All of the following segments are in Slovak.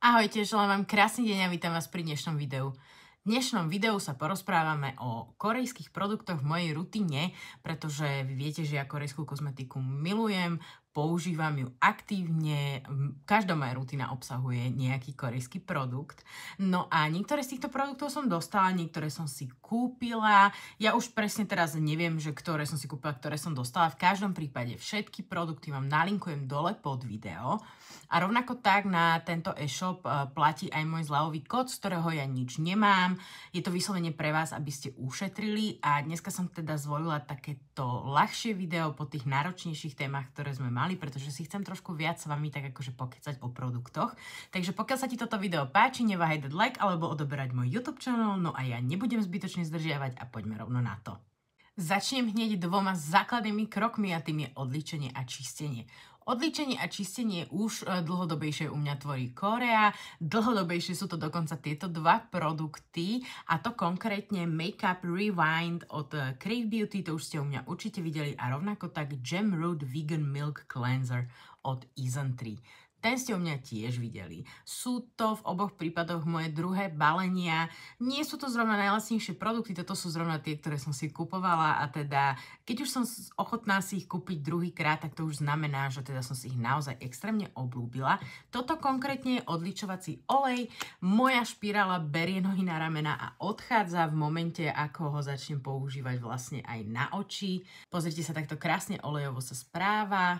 Ahojte, želám vám krásny deň a vítam vás pri dnešnom videu. V dnešnom videu sa porozprávame o korejských produktoch v mojej rutine, pretože vy viete, že ja korejskú kozmetiku milujem, používam ju aktívne, každá moja rutina obsahuje nejaký korejský produkt. No a niektoré z týchto produktov som dostala, niektoré som si kúpila. Ja už presne teraz neviem, že ktoré som si kúpila, ktoré som dostala. V každom prípade všetky produkty vám nalinkujem dole pod video. A rovnako tak na tento e-shop e, platí aj môj zľavový kód, z ktorého ja nič nemám. Je to vyslovene pre vás, aby ste ušetrili a dneska som teda zvolila takéto ľahšie video po tých náročnejších témach, ktoré sme mali mali, pretože si chcem trošku viac s vami tak akože pokecať o produktoch. Takže pokiaľ sa ti toto video páči, neváhaj dať like alebo odoberať môj YouTube channel, no a ja nebudem zbytočne zdržiavať a poďme rovno na to. Začnem hneď dvoma základnými krokmi a tým je odličenie a čistenie. Odličenie a čistenie už e, dlhodobejšie u mňa tvorí Korea, dlhodobejšie sú to dokonca tieto dva produkty a to konkrétne Makeup Rewind od e, Crave Beauty, to už ste u mňa určite videli a rovnako tak Gem Root Vegan Milk Cleanser od Isan 3. Ten ste u mňa tiež videli. Sú to v oboch prípadoch moje druhé balenia. Nie sú to zrovna najlasnejšie produkty, toto sú zrovna tie, ktoré som si kupovala a teda keď už som ochotná si ich kúpiť druhýkrát, tak to už znamená, že teda som si ich naozaj extrémne oblúbila. Toto konkrétne je odličovací olej. Moja špirála berie nohy na ramena a odchádza v momente, ako ho začnem používať vlastne aj na oči. Pozrite sa, takto krásne olejovo sa správa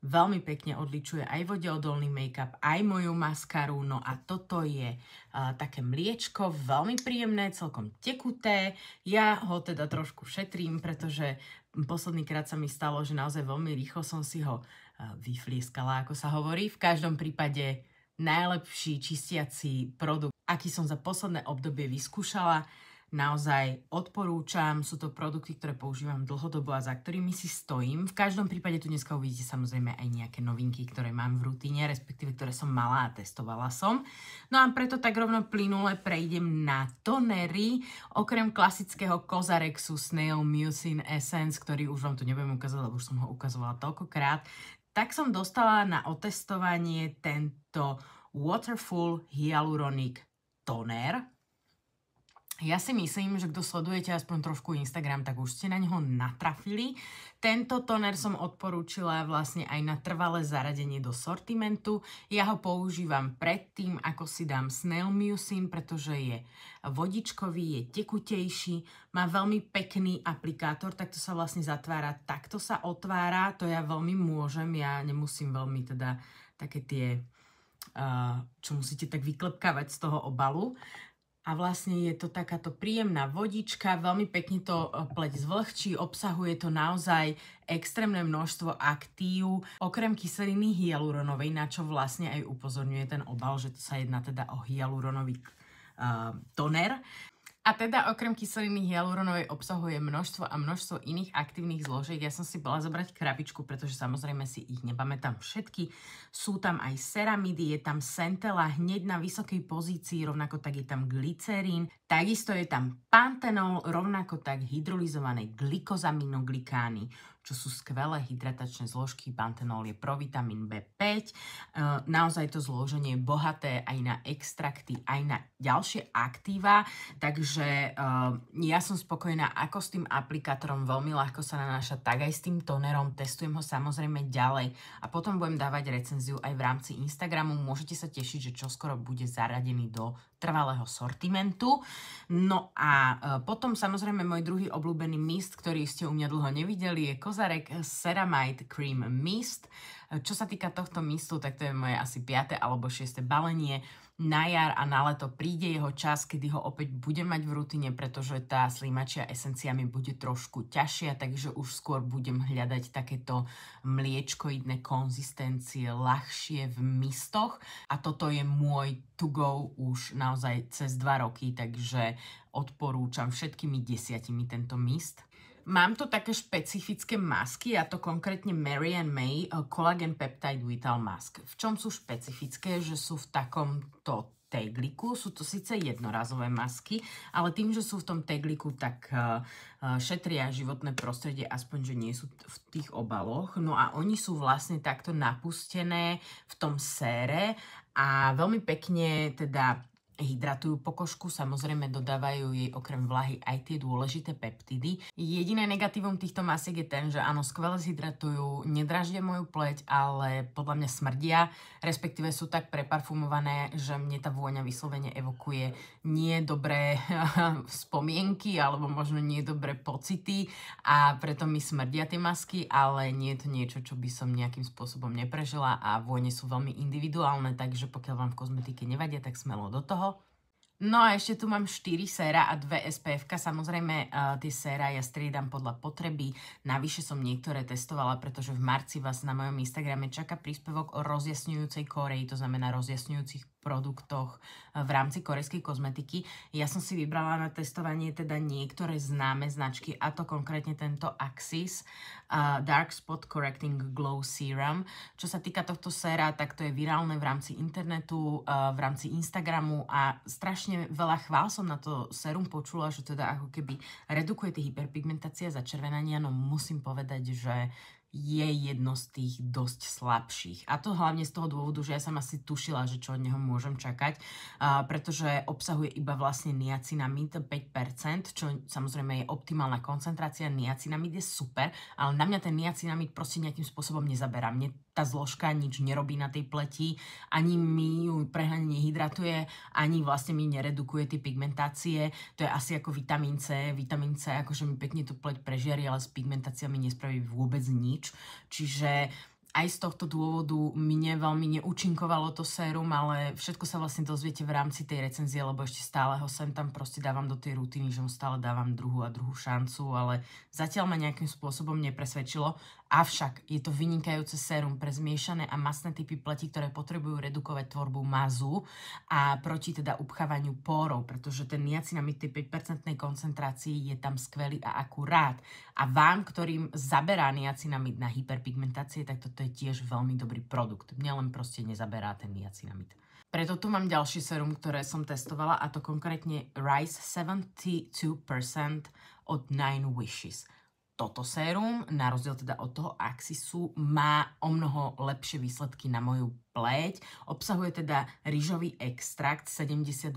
veľmi pekne odličuje aj vodeodolný make-up, aj moju maskaru. No a toto je uh, také mliečko, veľmi príjemné, celkom tekuté. Ja ho teda trošku šetrím, pretože posledný krát sa mi stalo, že naozaj veľmi rýchlo som si ho uh, vyflieskala, ako sa hovorí. V každom prípade najlepší čistiaci produkt, aký som za posledné obdobie vyskúšala naozaj odporúčam. Sú to produkty, ktoré používam dlhodobo a za ktorými si stojím. V každom prípade tu dneska uvidíte samozrejme aj nejaké novinky, ktoré mám v rutíne, respektíve ktoré som mala a testovala som. No a preto tak rovno plynule prejdem na tonery. Okrem klasického Kozarexu Snail Mucin Essence, ktorý už vám tu nebudem ukázať, lebo už som ho ukazovala toľkokrát, tak som dostala na otestovanie tento Waterful Hyaluronic Toner, ja si myslím, že kto sledujete aspoň trošku Instagram, tak už ste na neho natrafili. Tento toner som odporúčila vlastne aj na trvalé zaradenie do sortimentu. Ja ho používam predtým, ako si dám Snail Mucin, pretože je vodičkový, je tekutejší, má veľmi pekný aplikátor, takto sa vlastne zatvára, takto sa otvára, to ja veľmi môžem, ja nemusím veľmi teda také tie, eh, čo musíte tak vyklepkávať z toho obalu a vlastne je to takáto príjemná vodička, veľmi pekne to e, pleť zvlhčí, obsahuje to naozaj extrémne množstvo aktív, okrem kyseliny hyaluronovej, na čo vlastne aj upozorňuje ten obal, že to sa jedná teda o hyaluronový uh, toner. A teda okrem kyseliny hyaluronovej obsahuje množstvo a množstvo iných aktívnych zložiek. Ja som si bola zobrať krabičku, pretože samozrejme si ich nepamätám všetky. Sú tam aj ceramidy, je tam sentela hneď na vysokej pozícii, rovnako tak je tam glycerín, takisto je tam pantenol, rovnako tak hydrolizované glikozaminoglikány čo sú skvelé hydratačné zložky. Pantenol je vitamín B5. E, naozaj to zloženie je bohaté aj na extrakty, aj na ďalšie aktíva, takže e, ja som spokojná ako s tým aplikátorom, veľmi ľahko sa nanáša, tak aj s tým tonerom, testujem ho samozrejme ďalej a potom budem dávať recenziu aj v rámci Instagramu, môžete sa tešiť, že čoskoro bude zaradený do trvalého sortimentu. No a e, potom samozrejme môj druhý obľúbený mist, ktorý ste u mňa dlho nevideli, je kozarek Ceramide Cream Mist. Čo sa týka tohto mistu, tak to je moje asi 5. alebo 6. balenie. Na jar a na leto príde jeho čas, kedy ho opäť budem mať v rutine, pretože tá slímačia esencia mi bude trošku ťažšia, takže už skôr budem hľadať takéto mliečkoidné konzistencie ľahšie v mistoch. A toto je môj to go už naozaj cez 2 roky, takže odporúčam všetkými desiatimi tento mist. Mám tu také špecifické masky, a to konkrétne Mary and May eh, Collagen Peptide Vital Mask. V čom sú špecifické, že sú v takomto tegliku. Sú to síce jednorazové masky, ale tým, že sú v tom tegliku, tak eh, eh, šetria životné prostredie, aspoň, že nie sú v tých obaloch. No a oni sú vlastne takto napustené v tom sére a veľmi pekne teda hydratujú pokožku, samozrejme dodávajú jej okrem vlahy aj tie dôležité peptidy. Jediné negatívum týchto masiek je ten, že áno, skvele zhydratujú, nedraždia moju pleť, ale podľa mňa smrdia, respektíve sú tak preparfumované, že mne tá vôňa vyslovene evokuje nie dobré spomienky alebo možno nie dobré pocity a preto mi smrdia tie masky, ale nie je to niečo, čo by som nejakým spôsobom neprežila a vône sú veľmi individuálne, takže pokiaľ vám v kozmetike nevadia, tak smelo do toho. No a ešte tu mám 4 séra a 2 SPF. -ka. Samozrejme, uh, tie séra ja striedam podľa potreby. Navyše som niektoré testovala, pretože v marci vás na mojom Instagrame čaká príspevok o rozjasňujúcej Koreji, to znamená rozjasňujúcich produktoch eh, v rámci korejskej kozmetiky. Ja som si vybrala na testovanie teda niektoré známe značky, a to konkrétne tento Axis uh, Dark Spot Correcting Glow Serum. Čo sa týka tohto séra, tak to je virálne v rámci internetu, uh, v rámci Instagramu a strašne veľa chvál som na to sérum počula, že teda ako keby redukuje tie hyperpigmentácie a začervenania, no musím povedať, že je jedno z tých dosť slabších. A to hlavne z toho dôvodu, že ja som asi tušila, že čo od neho môžem čakať, uh, pretože obsahuje iba vlastne niacinamid 5%, čo samozrejme je optimálna koncentrácia. Niacinamid je super, ale na mňa ten niacinamid proste nejakým spôsobom nezaberá. Mne tá zložka nič nerobí na tej pleti, ani mi ju prehľadne nehydratuje, ani vlastne mi neredukuje tie pigmentácie. To je asi ako vitamín C. Vitamín C akože mi pekne tú pleť prežiari, ale s pigmentáciami nespraví vôbec nič nič. Čiže aj z tohto dôvodu mne veľmi neúčinkovalo to sérum, ale všetko sa vlastne dozviete v rámci tej recenzie, lebo ešte stále ho sem tam proste dávam do tej rutiny, že mu stále dávam druhú a druhú šancu, ale zatiaľ ma nejakým spôsobom nepresvedčilo Avšak je to vynikajúce sérum pre zmiešané a masné typy pleti, ktoré potrebujú redukovať tvorbu mazu a proti teda upchávaniu pórov, pretože ten niacinamid tej 5% koncentrácii je tam skvelý a akurát. A vám, ktorým zaberá niacinamid na hyperpigmentácie, tak toto je tiež veľmi dobrý produkt. Mne len proste nezaberá ten niacinamid. Preto tu mám ďalší serum, ktoré som testovala a to konkrétne Rice 72% od Nine Wishes toto sérum, na rozdiel teda od toho Axisu, má o mnoho lepšie výsledky na moju pleť. Obsahuje teda rýžový extrakt, 72%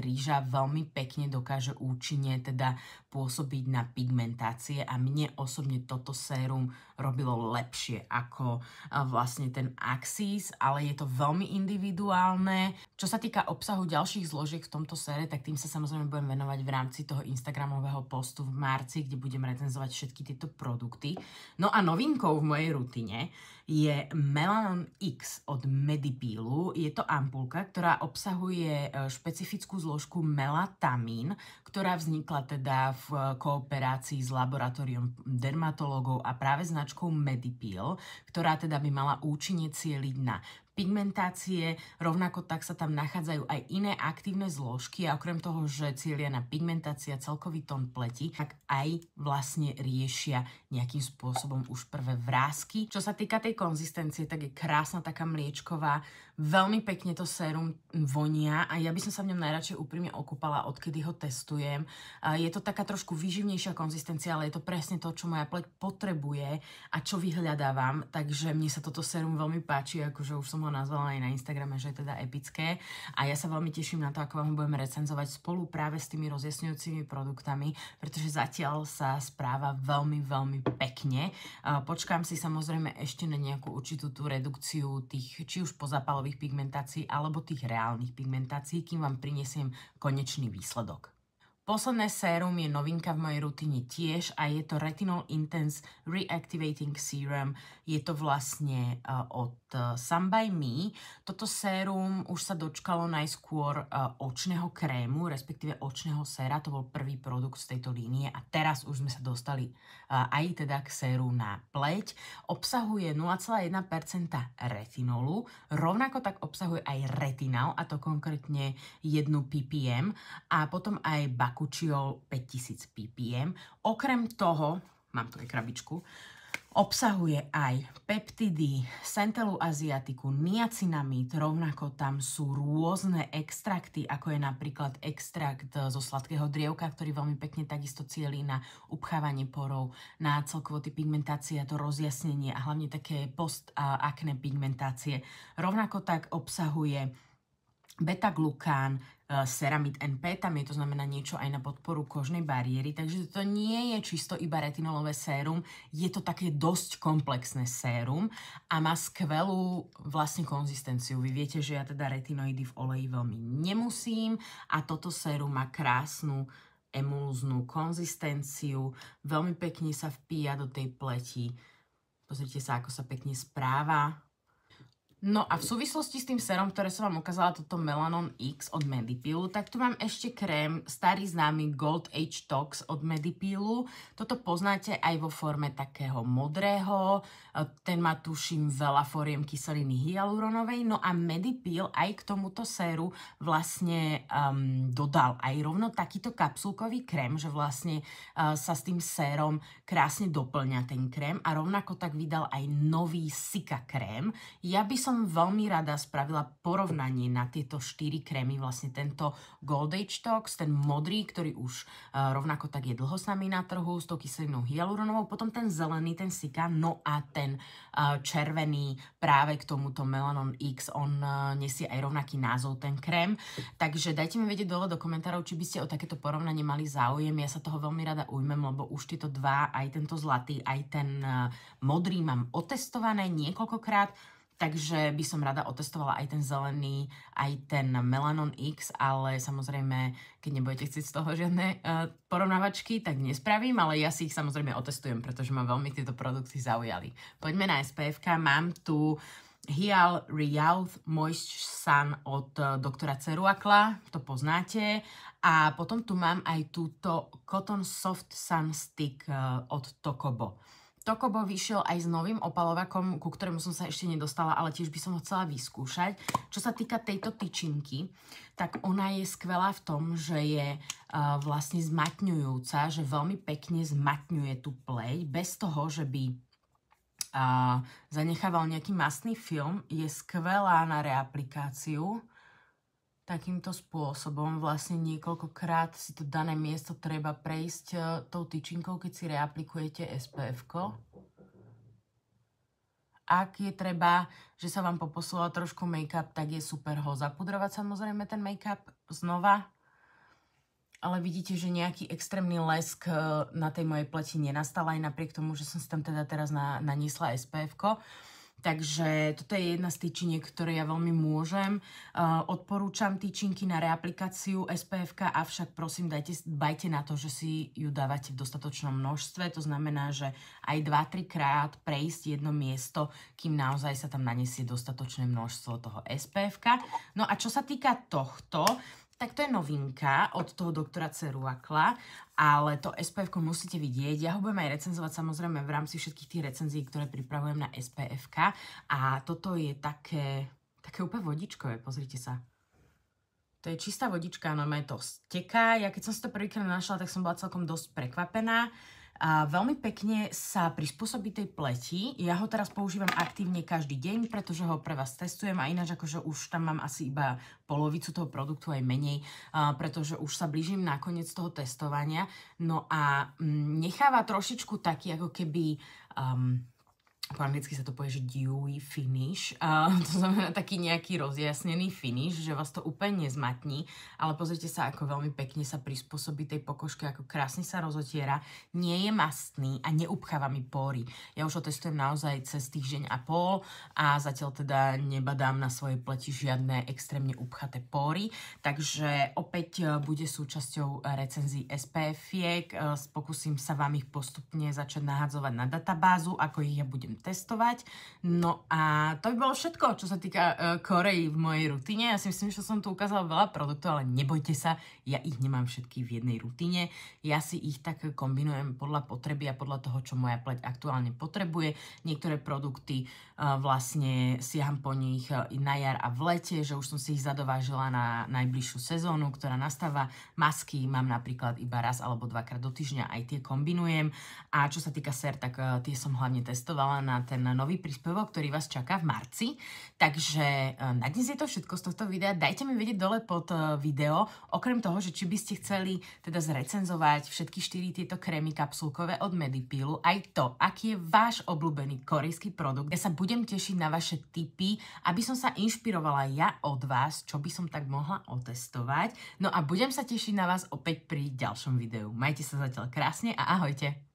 rýža veľmi pekne dokáže účinne teda pôsobiť na pigmentácie a mne osobne toto sérum robilo lepšie ako vlastne ten Axis, ale je to veľmi individuálne. Čo sa týka obsahu ďalších zložiek v tomto sére, tak tým sa samozrejme budem venovať v rámci toho Instagramového postu v marci, kde budem recenzovať všetky tieto produkty. No a novinkou v mojej rutine je Melanon X od Medipílu. Je to ampulka, ktorá obsahuje e, špecifickú zložku melatamín, ktorá vznikla teda v kooperácii s laboratóriom dermatológov a práve značkou Medipil, ktorá teda by mala účinne cieliť na pigmentácie, rovnako tak sa tam nachádzajú aj iné aktívne zložky a okrem toho, že cieľia na pigmentácia celkový tón pleti, tak aj vlastne riešia nejakým spôsobom už prvé vrázky. Čo sa týka tej konzistencie, tak je krásna taká mliečková Veľmi pekne to sérum vonia a ja by som sa v ňom najradšej úprimne okúpala, odkedy ho testujem. Je to taká trošku výživnejšia konzistencia, ale je to presne to, čo moja pleť potrebuje a čo vyhľadávam. Takže mne sa toto sérum veľmi páči, akože už som ho nazvala aj na Instagrame, že je teda epické. A ja sa veľmi teším na to, ako vám ho budem recenzovať spolu práve s tými rozjasňujúcimi produktami, pretože zatiaľ sa správa veľmi, veľmi pekne. Počkám si samozrejme ešte na nejakú určitú tú redukciu tých, či už pozápalov celových pigmentácií alebo tých reálnych pigmentácií, kým vám prinesiem konečný výsledok. Posledné sérum je novinka v mojej rutine tiež a je to Retinol Intense Reactivating Serum. Je to vlastne uh, od uh, Sun by Me. Toto sérum už sa dočkalo najskôr uh, očného krému, respektíve očného séra. To bol prvý produkt z tejto línie a teraz už sme sa dostali aj teda k séru na pleť. Obsahuje 0,1% retinolu, rovnako tak obsahuje aj retinál a to konkrétne 1 ppm a potom aj bak Akuchiol 5000 ppm. Okrem toho, mám tu aj krabičku, obsahuje aj peptidy, centelu aziatiku, niacinamid, rovnako tam sú rôzne extrakty, ako je napríklad extrakt zo sladkého drievka, ktorý veľmi pekne takisto cielí na upchávanie porov, na celkovo tie pigmentácie a to rozjasnenie a hlavne také postakné pigmentácie. Rovnako tak obsahuje beta-glukán, E, Ceramid NP, tam je to znamená niečo aj na podporu kožnej bariéry, takže to nie je čisto iba retinolové sérum, je to také dosť komplexné sérum a má skvelú vlastne konzistenciu. Vy viete, že ja teda retinoidy v oleji veľmi nemusím a toto sérum má krásnu emulznú konzistenciu, veľmi pekne sa vpíja do tej pleti. Pozrite sa, ako sa pekne správa, No a v súvislosti s tým serom, ktoré som vám ukázala, toto Melanon X od Medipilu, tak tu mám ešte krém, starý známy Gold Age Tox od Medipilu. Toto poznáte aj vo forme takého modrého, e, ten má tuším veľa foriem kyseliny hyaluronovej. No a Medipil aj k tomuto séru vlastne um, dodal aj rovno takýto kapsulkový krém, že vlastne uh, sa s tým sérom krásne doplňa ten krém a rovnako tak vydal aj nový Sika krém. Ja by som som veľmi rada spravila porovnanie na tieto štyri krémy, vlastne tento Gold Age Tox, ten modrý, ktorý už uh, rovnako tak je dlho s nami na trhu, s tou kyselinou hyaluronovou, potom ten zelený, ten Sika, no a ten uh, červený práve k tomuto Melanon X, on uh, nesie aj rovnaký názov, ten krém. Takže dajte mi vedieť dole do komentárov, či by ste o takéto porovnanie mali záujem. Ja sa toho veľmi rada ujmem, lebo už tieto dva, aj tento zlatý, aj ten modrý mám otestované niekoľkokrát Takže by som rada otestovala aj ten zelený, aj ten Melanon X, ale samozrejme, keď nebudete chcieť z toho žiadne uh, porovnávačky, tak nespravím, ale ja si ich samozrejme otestujem, pretože ma veľmi tieto produkty zaujali. Poďme na SPF. -ka. Mám tu Hial Real Moist Sun od e, doktora Ceruakla, to poznáte. A potom tu mám aj túto Cotton Soft Sun Stick e, od Tokobo. Tokobo vyšiel aj s novým opalovakom, ku ktorému som sa ešte nedostala, ale tiež by som ho chcela vyskúšať. Čo sa týka tejto tyčinky, tak ona je skvelá v tom, že je uh, vlastne zmatňujúca, že veľmi pekne zmatňuje tú pleť, bez toho, že by uh, zanechával nejaký masný film. Je skvelá na reaplikáciu takýmto spôsobom vlastne niekoľkokrát si to dané miesto treba prejsť e, tou tyčinkou, keď si reaplikujete SPF. -ko. Ak je treba, že sa vám poposlala trošku make-up, tak je super ho zapudrovať samozrejme ten make-up znova. Ale vidíte, že nejaký extrémny lesk e, na tej mojej pleti nenastal aj napriek tomu, že som si tam teda teraz na, SPF. -ko. Takže toto je jedna z tyčiniek, ktoré ja veľmi môžem. Uh, odporúčam tyčinky na reaplikáciu SPF, avšak prosím, dajte, bajte na to, že si ju dávate v dostatočnom množstve. To znamená, že aj 2-3 krát prejsť jedno miesto, kým naozaj sa tam nanesie dostatočné množstvo toho SPF. -ka. No a čo sa týka tohto, uh, tak to je novinka od toho doktora Ceruakla, ale to SPF musíte vidieť. Ja ho budem aj recenzovať samozrejme v rámci všetkých tých recenzií, ktoré pripravujem na SPF. -ka. A toto je také, také úplne vodičkové, pozrite sa. To je čistá vodička, normálne to steká. Ja keď som si to prvýkrát našla, tak som bola celkom dosť prekvapená a veľmi pekne sa prispôsobí tej pleti. Ja ho teraz používam aktívne každý deň, pretože ho pre vás testujem a ináč akože už tam mám asi iba polovicu toho produktu aj menej, a pretože už sa blížim na koniec toho testovania. No a mm, necháva trošičku taký ako keby... Um, po anglicky sa to povie, že dewy finish, uh, to znamená taký nejaký rozjasnený finish, že vás to úplne nezmatní, ale pozrite sa, ako veľmi pekne sa prispôsobí tej pokožke, ako krásne sa rozotiera, nie je mastný a neupcháva mi pory. Ja už ho testujem naozaj cez týždeň a pol a zatiaľ teda nebadám na svojej pleti žiadne extrémne upchaté pory, takže opäť e, bude súčasťou e, recenzií SPF-iek, e, pokúsim sa vám ich postupne začať nahadzovať na databázu, ako ich ja budem testovať. No a to by bolo všetko, čo sa týka e, Korei v mojej rutine. Ja si myslím, že som tu ukázala veľa produktov, ale nebojte sa, ja ich nemám všetky v jednej rutine. Ja si ich tak kombinujem podľa potreby a podľa toho, čo moja pleť aktuálne potrebuje. Niektoré produkty e, vlastne siaham po nich e, na jar a v lete, že už som si ich zadovážila na najbližšiu sezónu, ktorá nastáva. Masky mám napríklad iba raz alebo dvakrát do týždňa, aj tie kombinujem. A čo sa týka ser, tak tie som hlavne testovala na na ten nový príspevok, ktorý vás čaká v marci. Takže e, na dnes je to všetko z tohto videa. Dajte mi vedieť dole pod e, video, okrem toho, že či by ste chceli teda zrecenzovať všetky štyri tieto krémy kapsulkové od Medipilu, aj to, aký je váš obľúbený korejský produkt. Ja sa budem tešiť na vaše tipy, aby som sa inšpirovala ja od vás, čo by som tak mohla otestovať. No a budem sa tešiť na vás opäť pri ďalšom videu. Majte sa zatiaľ krásne a ahojte!